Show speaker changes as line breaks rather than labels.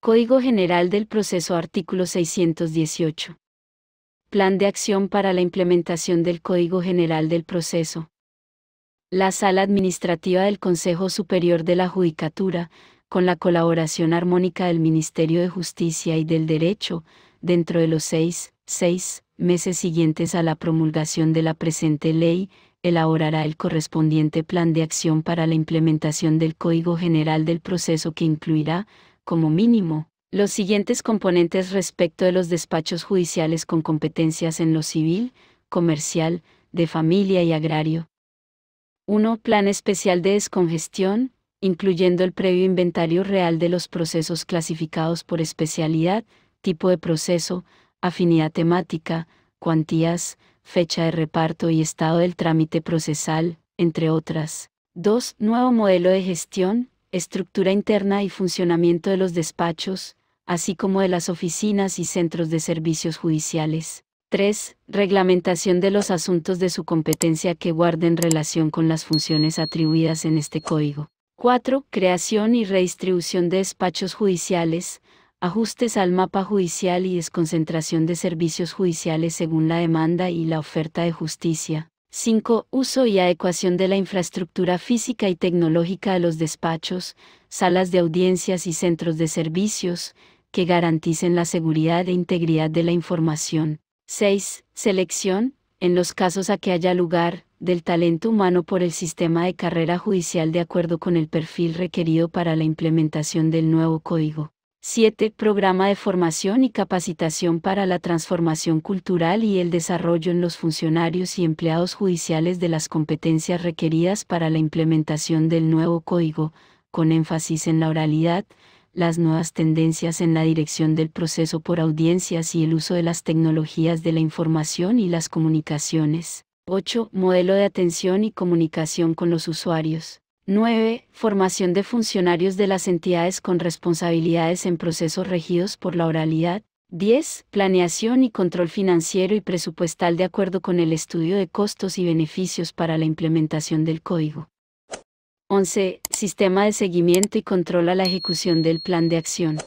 Código General del Proceso Artículo 618. Plan de acción para la implementación del Código General del Proceso. La Sala Administrativa del Consejo Superior de la Judicatura, con la colaboración armónica del Ministerio de Justicia y del Derecho, dentro de los seis, seis meses siguientes a la promulgación de la presente ley, elaborará el correspondiente plan de acción para la implementación del Código General del Proceso que incluirá, como mínimo, los siguientes componentes respecto de los despachos judiciales con competencias en lo civil, comercial, de familia y agrario. 1. Plan especial de descongestión, incluyendo el previo inventario real de los procesos clasificados por especialidad, tipo de proceso, afinidad temática, cuantías, fecha de reparto y estado del trámite procesal, entre otras. 2. Nuevo modelo de gestión, estructura interna y funcionamiento de los despachos, así como de las oficinas y centros de servicios judiciales. 3. Reglamentación de los asuntos de su competencia que guarden relación con las funciones atribuidas en este código. 4. Creación y redistribución de despachos judiciales, ajustes al mapa judicial y desconcentración de servicios judiciales según la demanda y la oferta de justicia. 5. Uso y adecuación de la infraestructura física y tecnológica de los despachos, salas de audiencias y centros de servicios, que garanticen la seguridad e integridad de la información. 6. Selección, en los casos a que haya lugar, del talento humano por el sistema de carrera judicial de acuerdo con el perfil requerido para la implementación del nuevo código. 7. Programa de formación y capacitación para la transformación cultural y el desarrollo en los funcionarios y empleados judiciales de las competencias requeridas para la implementación del nuevo código, con énfasis en la oralidad, las nuevas tendencias en la dirección del proceso por audiencias y el uso de las tecnologías de la información y las comunicaciones. 8. Modelo de atención y comunicación con los usuarios. 9. Formación de funcionarios de las entidades con responsabilidades en procesos regidos por la oralidad. 10. Planeación y control financiero y presupuestal de acuerdo con el estudio de costos y beneficios para la implementación del código. 11. Sistema de seguimiento y control a la ejecución del plan de acción.